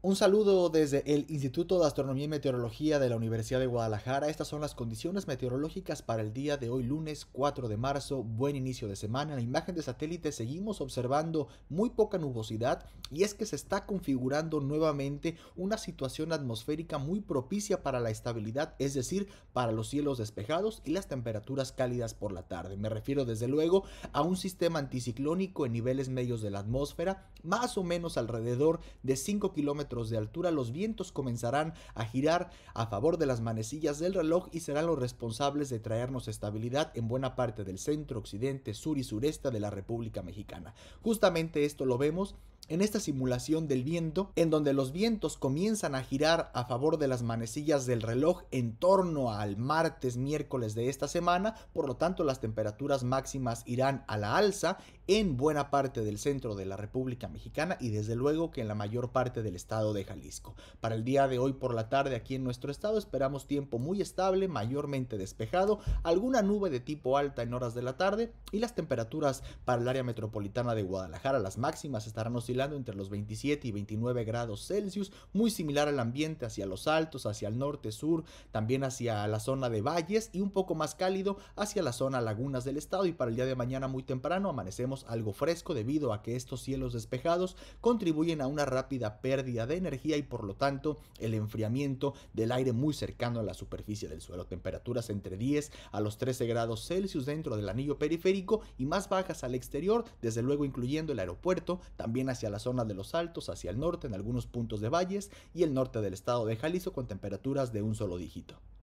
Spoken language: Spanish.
Un saludo desde el Instituto de Astronomía y Meteorología de la Universidad de Guadalajara. Estas son las condiciones meteorológicas para el día de hoy, lunes 4 de marzo. Buen inicio de semana. En la imagen de satélite seguimos observando muy poca nubosidad y es que se está configurando nuevamente una situación atmosférica muy propicia para la estabilidad, es decir, para los cielos despejados y las temperaturas cálidas por la tarde. Me refiero desde luego a un sistema anticiclónico en niveles medios de la atmósfera, más o menos alrededor de 5 kilómetros de altura, los vientos comenzarán a girar a favor de las manecillas del reloj y serán los responsables de traernos estabilidad en buena parte del centro, occidente, sur y sureste de la República Mexicana. Justamente esto lo vemos en esta simulación del viento, en donde los vientos comienzan a girar a favor de las manecillas del reloj en torno al martes, miércoles de esta semana, por lo tanto las temperaturas máximas irán a la alza en buena parte del centro de la República Mexicana y desde luego que en la mayor parte del estado de Jalisco. Para el día de hoy por la tarde aquí en nuestro estado esperamos tiempo muy estable, mayormente despejado, alguna nube de tipo alta en horas de la tarde y las temperaturas para el área metropolitana de Guadalajara, las máximas estarán oscilando entre los 27 y 29 grados Celsius, muy similar al ambiente hacia los altos, hacia el norte-sur, también hacia la zona de valles y un poco más cálido hacia la zona lagunas del estado y para el día de mañana muy temprano amanecemos algo fresco debido a que estos cielos despejados contribuyen a una rápida pérdida de energía y por lo tanto el enfriamiento del aire muy cercano a la superficie del suelo, temperaturas entre 10 a los 13 grados Celsius dentro del anillo periférico y más bajas al exterior, desde luego incluyendo el aeropuerto, también hacia la zona de los altos, hacia el norte en algunos puntos de valles y el norte del estado de Jalisco con temperaturas de un solo dígito.